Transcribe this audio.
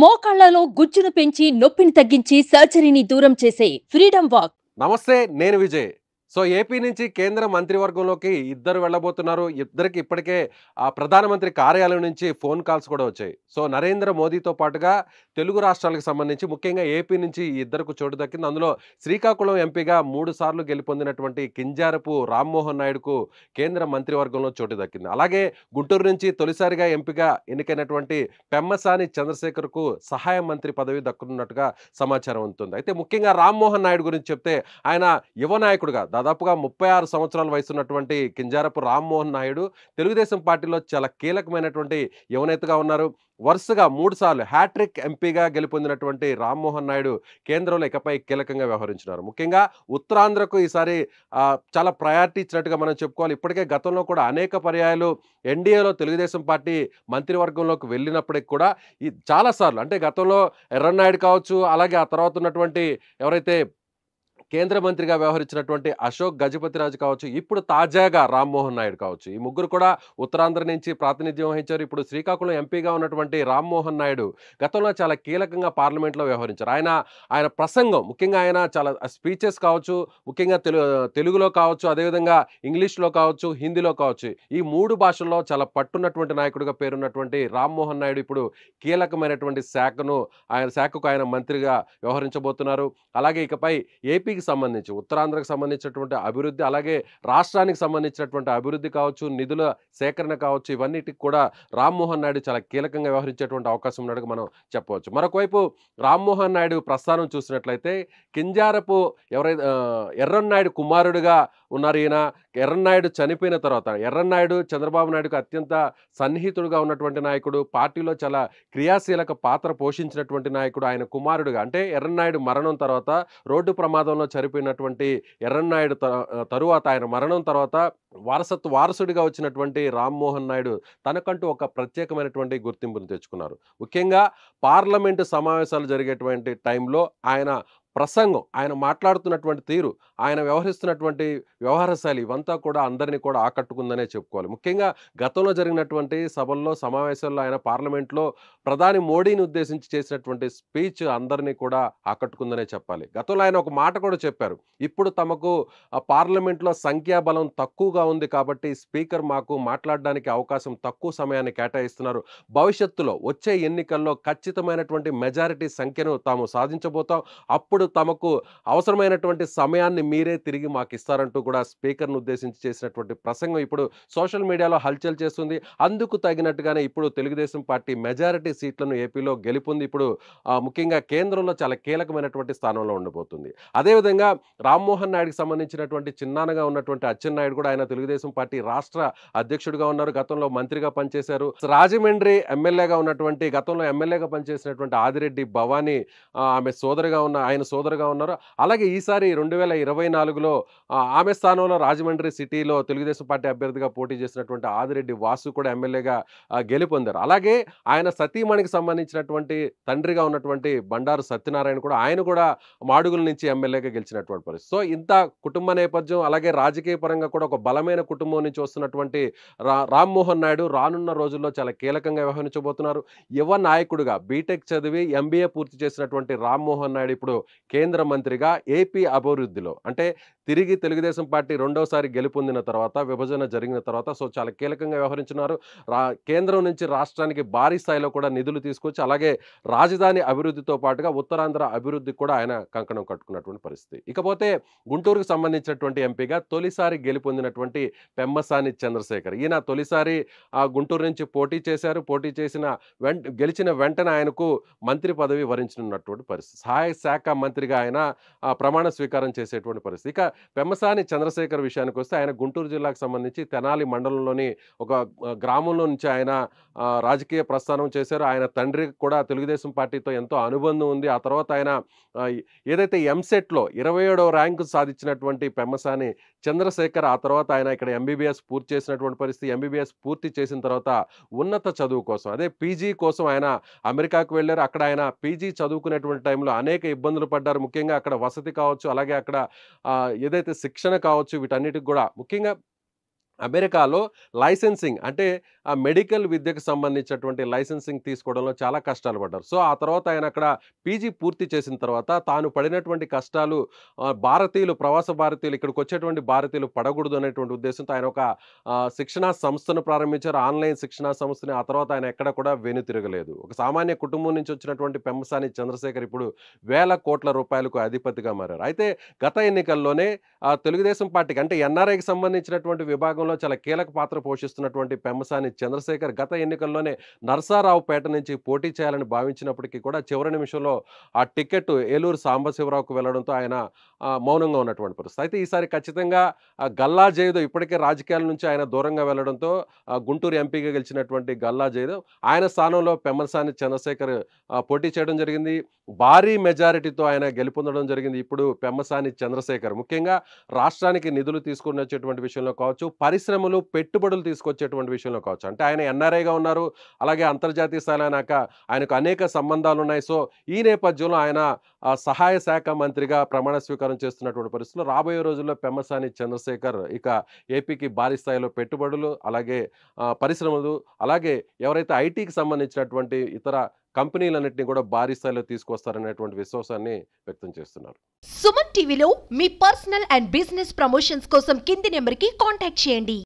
మోకాళ్లలో గుజ్జును పెంచి నొప్పిని తగ్గించి సర్జరీని దూరం చేసే ఫ్రీడమ్ వాక్ నమస్తే నేను విజయ్ సో ఏపీ నుంచి కేంద్ర మంత్రివర్గంలోకి ఇద్దరు వెళ్ళబోతున్నారు ఇద్దరికి ఇప్పటికే ఆ ప్రధానమంత్రి కార్యాలయం నుంచి ఫోన్ కాల్స్ కూడా వచ్చాయి సో నరేంద్ర మోదీతో పాటుగా తెలుగు రాష్ట్రాలకు సంబంధించి ముఖ్యంగా ఏపీ నుంచి ఇద్దరికి చోటు దక్కింది అందులో శ్రీకాకుళం ఎంపీగా మూడు సార్లు గెలుపొందినటువంటి కింజారపు రామ్మోహన్ నాయుడుకు కేంద్ర మంత్రివర్గంలో చోటు దక్కింది అలాగే గుంటూరు నుంచి తొలిసారిగా ఎంపీగా ఎన్నికైనటువంటి పెమ్మసాని చంద్రశేఖర్కు సహాయ మంత్రి పదవి దక్కుతున్నట్టుగా సమాచారం ఉంటుంది అయితే ముఖ్యంగా రామ్మోహన్ నాయుడు గురించి చెప్తే ఆయన యువ నాయకుడుగా దాదాపుగా ముప్పై ఆరు సంవత్సరాల వయసున్నటువంటి కింజారపు రామ్మోహన్ నాయుడు తెలుగుదేశం పార్టీలో చాలా కీలకమైనటువంటి యువనేతగా ఉన్నారు వరుసగా మూడుసార్లు హ్యాట్రిక్ ఎంపీగా గెలుపొందినటువంటి రామ్మోహన్ నాయుడు కేంద్రంలో ఇకపై కీలకంగా వ్యవహరించినారు ముఖ్యంగా ఉత్తరాంధ్రకు ఈసారి చాలా ప్రయారిటీ ఇచ్చినట్టుగా మనం చెప్పుకోవాలి ఇప్పటికే గతంలో కూడా అనేక పర్యాయాలు ఎన్డీఏలో తెలుగుదేశం పార్టీ మంత్రివర్గంలోకి వెళ్ళినప్పటికి కూడా ఈ చాలాసార్లు అంటే గతంలో ఎర్రన్నాయుడు కావచ్చు అలాగే ఆ తర్వాత ఉన్నటువంటి ఎవరైతే కేంద్ర మంత్రిగా వ్యవహరించినటువంటి అశోక్ గజపతిరాజు కావచ్చు ఇప్పుడు తాజాగా రామ్మోహన్ నాయుడు కావచ్చు ఈ ముగ్గురు కూడా ఉత్తరాంధ్ర నుంచి ప్రాతినిధ్యం వహించారు ఇప్పుడు శ్రీకాకుళం ఎంపీగా ఉన్నటువంటి రామ్మోహన్ నాయుడు గతంలో చాలా కీలకంగా పార్లమెంట్లో వ్యవహరించారు ఆయన ఆయన ప్రసంగం ముఖ్యంగా ఆయన చాలా స్పీచెస్ కావచ్చు ముఖ్యంగా తెలు తెలుగులో కావచ్చు అదేవిధంగా ఇంగ్లీష్లో కావచ్చు హిందీలో కావచ్చు ఈ మూడు భాషల్లో చాలా పట్టున్నటువంటి నాయకుడిగా పేరున్నటువంటి రామ్మోహన్ నాయుడు ఇప్పుడు కీలకమైనటువంటి శాఖను ఆయన శాఖకు ఆయన మంత్రిగా వ్యవహరించబోతున్నారు అలాగే ఇకపై ఏపీ ఉమ్మడికి సంబంధించి ఉత్తరాంధ్రకు సంబంధించినటువంటి అభివృద్ధి అలాగే రాష్ట్రానికి సంబంధించినటువంటి అభివృద్ధి కావచ్చు నిధుల సేకరణ కావచ్చు ఇవన్నిటికి కూడా రామ్మోహన్ నాయుడు చాలా కీలకంగా వ్యవహరించేటువంటి అవకాశం ఉన్నట్టుగా మనం చెప్పవచ్చు మరొకవైపు రామ్మోహన్ నాయుడు ప్రస్థానం చూసినట్లయితే కింజారపు ఎవరైతే ఎర్రన్నాయుడు కుమారుడుగా ఉన్నారు ఈయన ఎర్రన్నాయుడు చనిపోయిన తర్వాత ఎర్రన్నాయుడు చంద్రబాబు నాయుడుకు అత్యంత సన్నిహితుడుగా ఉన్నటువంటి నాయకుడు పార్టీలో చాలా క్రియాశీలక పాత్ర పోషించినటువంటి నాయకుడు ఆయన కుమారుడుగా అంటే ఎర్రన్నాయుడు మరణం తర్వాత రోడ్డు ప్రమాదంలో చనిపోయినటువంటి ఎర్రన్నాయుడు తరువాత ఆయన మరణం తర్వాత వారసత్వ వారసుడిగా వచ్చినటువంటి రామ్మోహన్ నాయుడు తనకంటూ ఒక ప్రత్యేకమైనటువంటి గుర్తింపును తెచ్చుకున్నారు ముఖ్యంగా పార్లమెంటు సమావేశాలు జరిగేటువంటి టైంలో ఆయన ప్రసంగం ఆయన మాట్లాడుతున్నటువంటి తీరు ఆయన వ్యవహరిస్తున్నటువంటి శైలి ఇవంతా కూడా అందరినీ కూడా ఆకట్టుకుందనే చెప్పుకోవాలి ముఖ్యంగా గతంలో జరిగినటువంటి సభల్లో సమావేశాల్లో ఆయన పార్లమెంట్లో ప్రధాని మోడీని ఉద్దేశించి చేసినటువంటి స్పీచ్ అందరినీ కూడా ఆకట్టుకుందనే చెప్పాలి గతంలో ఆయన ఒక మాట కూడా చెప్పారు ఇప్పుడు తమకు పార్లమెంట్లో సంఖ్యాబలం తక్కువగా ఉంది కాబట్టి స్పీకర్ మాకు మాట్లాడడానికి అవకాశం తక్కువ సమయాన్ని కేటాయిస్తున్నారు భవిష్యత్తులో వచ్చే ఎన్నికల్లో ఖచ్చితమైనటువంటి మెజారిటీ సంఖ్యను తాము సాధించబోతాం అప్పుడు అప్పుడు తమకు అవసరమైనటువంటి సమయాన్ని మీరే తిరిగి మాకు ఇస్తారంటూ కూడా స్పీకర్ను ఉద్దేశించి చేసినటువంటి ప్రసంగం ఇప్పుడు సోషల్ మీడియాలో హల్చల్ చేస్తుంది అందుకు తగినట్టుగానే ఇప్పుడు తెలుగుదేశం పార్టీ మెజారిటీ సీట్లను ఏపీలో గెలుపొంది ఇప్పుడు ముఖ్యంగా కేంద్రంలో చాలా కీలకమైనటువంటి స్థానంలో ఉండబోతుంది అదేవిధంగా రామ్మోహన్ నాయుడుకి సంబంధించినటువంటి చిన్నానగా ఉన్నటువంటి అచ్చెన్నాయుడు కూడా ఆయన తెలుగుదేశం పార్టీ రాష్ట్ర అధ్యక్షుడిగా ఉన్నారు గతంలో మంత్రిగా పనిచేశారు రాజమండ్రి ఎమ్మెల్యేగా ఉన్నటువంటి గతంలో ఎమ్మెల్యేగా పనిచేసినటువంటి ఆదిరెడ్డి భవానీ ఆమె సోదరిగా ఉన్న ఆయన సోదరుగా ఉన్నారు అలాగే ఈసారి రెండు వేల ఇరవై నాలుగులో ఆమె స్థానంలో రాజమండ్రి సిటీలో తెలుగుదేశం పార్టీ అభ్యర్థిగా పోటీ చేసినటువంటి ఆదిరెడ్డి వాసు కూడా ఎమ్మెల్యేగా గెలుపొందారు అలాగే ఆయన సతీమణికి సంబంధించినటువంటి తండ్రిగా ఉన్నటువంటి బండారు సత్యనారాయణ కూడా ఆయన కూడా మాడుగుల నుంచి ఎమ్మెల్యేగా గెలిచినటువంటి పరిస్థితి సో ఇంత కుటుంబ నేపథ్యం అలాగే రాజకీయ పరంగా కూడా ఒక బలమైన కుటుంబం నుంచి వస్తున్నటువంటి రా రామ్మోహన్ నాయుడు రానున్న రోజుల్లో చాలా కీలకంగా వ్యవహరించబోతున్నారు యువ నాయకుడుగా బీటెక్ చదివి ఎంబీఏ పూర్తి చేసినటువంటి రామ్మోహన్ నాయుడు ఇప్పుడు కేంద్ర మంత్రిగా ఏపీ అభివృద్ధిలో అంటే తిరిగి తెలుగుదేశం పార్టీ రెండోసారి గెలుపొందిన తర్వాత విభజన జరిగిన తర్వాత సో చాలా కీలకంగా వ్యవహరించినారు కేంద్రం నుంచి రాష్ట్రానికి భారీ స్థాయిలో కూడా నిధులు తీసుకొచ్చి అలాగే రాజధాని అభివృద్ధితో పాటుగా ఉత్తరాంధ్ర అభివృద్ధికి కూడా ఆయన కంకణం కట్టుకున్నటువంటి పరిస్థితి ఇకపోతే గుంటూరుకు సంబంధించినటువంటి ఎంపీగా తొలిసారి గెలుపొందినటువంటి పెమ్మసాని చంద్రశేఖర్ ఈయన తొలిసారి గుంటూరు నుంచి పోటీ చేశారు పోటీ చేసిన గెలిచిన వెంటనే ఆయనకు మంత్రి పదవి వరించనున్నటువంటి పరిస్థితి సహాయ శాఖ మంత్రి మంత్రిగా ఆయన ప్రమాణ స్వీకారం చేసేటువంటి పరిస్థితి ఇక పెమ్మసాని చంద్రశేఖర్ విషయానికి వస్తే ఆయన గుంటూరు జిల్లాకు సంబంధించి తెనాలి మండలంలోని ఒక గ్రామంలో నుంచి ఆయన రాజకీయ ప్రస్థానం చేశారు ఆయన తండ్రి కూడా తెలుగుదేశం పార్టీతో ఎంతో అనుబంధం ఉంది ఆ తర్వాత ఆయన ఏదైతే ఎంసెట్లో ఇరవై ఏడవ ర్యాంకు సాధించినటువంటి పెమ్మసాని చంద్రశేఖర్ ఆ తర్వాత ఆయన ఇక్కడ ఎంబీబీఎస్ పూర్తి చేసినటువంటి పరిస్థితి ఎంబీబీఎస్ పూర్తి చేసిన తర్వాత ఉన్నత చదువు కోసం అదే పీజీ కోసం ఆయన అమెరికాకు వెళ్ళారు అక్కడ ఆయన పీజీ చదువుకునేటువంటి టైంలో అనేక ఇబ్బందులు పడ్డారు పడ్డారు ముఖ్యంగా అక్కడ వసతి కావచ్చు అలాగే అక్కడ ఏదైతే శిక్షణ కావచ్చు వీటన్నిటికి కూడా ముఖ్యంగా అమెరికాలో లైసెన్సింగ్ అంటే ఆ మెడికల్ విద్యకు సంబంధించినటువంటి లైసెన్సింగ్ తీసుకోవడంలో చాలా కష్టాలు పడ్డారు సో ఆ తర్వాత ఆయన అక్కడ పీజీ పూర్తి చేసిన తర్వాత తాను పడినటువంటి కష్టాలు భారతీయులు ప్రవాస భారతీయులు ఇక్కడికి వచ్చేటువంటి భారతీయులు పడకూడదు అనేటువంటి ఉద్దేశంతో ఆయన ఒక శిక్షణా సంస్థను ప్రారంభించారు ఆన్లైన్ శిక్షణా సంస్థని ఆ తర్వాత ఆయన ఎక్కడ కూడా వెనుతిరగలేదు ఒక సామాన్య కుటుంబం నుంచి వచ్చినటువంటి పెంబసాని చంద్రశేఖర్ ఇప్పుడు వేల కోట్ల రూపాయలకు అధిపతిగా మారారు అయితే గత ఎన్నికల్లోనే తెలుగుదేశం పార్టీకి అంటే ఎన్ఆర్ఐకి సంబంధించినటువంటి విభాగం ప్రభుత్వంలో చాలా కీలక పాత్ర పోషిస్తున్నటువంటి పెమ్మసాని చంద్రశేఖర్ గత ఎన్నికల్లోనే నర్సారావుపేట నుంచి పోటీ చేయాలని భావించినప్పటికీ కూడా చివరి నిమిషంలో ఆ టికెట్ ఏలూరు సాంబశివరావుకు వెళ్లడంతో ఆయన మౌనంగా ఉన్నటువంటి పరిస్థితి అయితే ఈసారి ఖచ్చితంగా గల్లా జయదు ఇప్పటికే రాజకీయాల నుంచి ఆయన దూరంగా వెళ్లడంతో గుంటూరు ఎంపీగా గెలిచినటువంటి గల్లా జయదు ఆయన స్థానంలో పెమ్మసాని చంద్రశేఖర్ పోటీ చేయడం జరిగింది భారీ మెజారిటీతో ఆయన గెలుపొందడం జరిగింది ఇప్పుడు పెమ్మసాని చంద్రశేఖర్ ముఖ్యంగా రాష్ట్రానికి నిధులు తీసుకుని వచ్చేటువంటి విషయంలో కావచ్చు పరిశ్రమలు పెట్టుబడులు తీసుకొచ్చేటువంటి విషయంలో కావచ్చు అంటే ఆయన ఎన్ఆర్ఐగా ఉన్నారు అలాగే అంతర్జాతీయ స్థాయిలో ఆయనకు అనేక సంబంధాలు ఉన్నాయి సో ఈ నేపథ్యంలో ఆయన సహాయ శాఖ మంత్రిగా ప్రమాణ స్వీకారం చేస్తున్నటువంటి పరిస్థితుల్లో రాబోయే రోజుల్లో పెమ్మసాని చంద్రశేఖర్ ఇక ఏపీకి భారీ స్థాయిలో పెట్టుబడులు అలాగే పరిశ్రమలు అలాగే ఎవరైతే ఐటీకి సంబంధించినటువంటి ఇతర కంపెనీలన్నింటినీ కూడా భారీ స్థాయిలో తీసుకొస్తారనేటువంటి విశ్వాసాన్ని వ్యక్తం చేస్తున్నారు సుమన్ టీవీలో మీ పర్సనల్ అండ్ బిజినెస్ ప్రమోషన్స్ కోసం కింది నెంబర్కి కాంటాక్ట్ చేయండి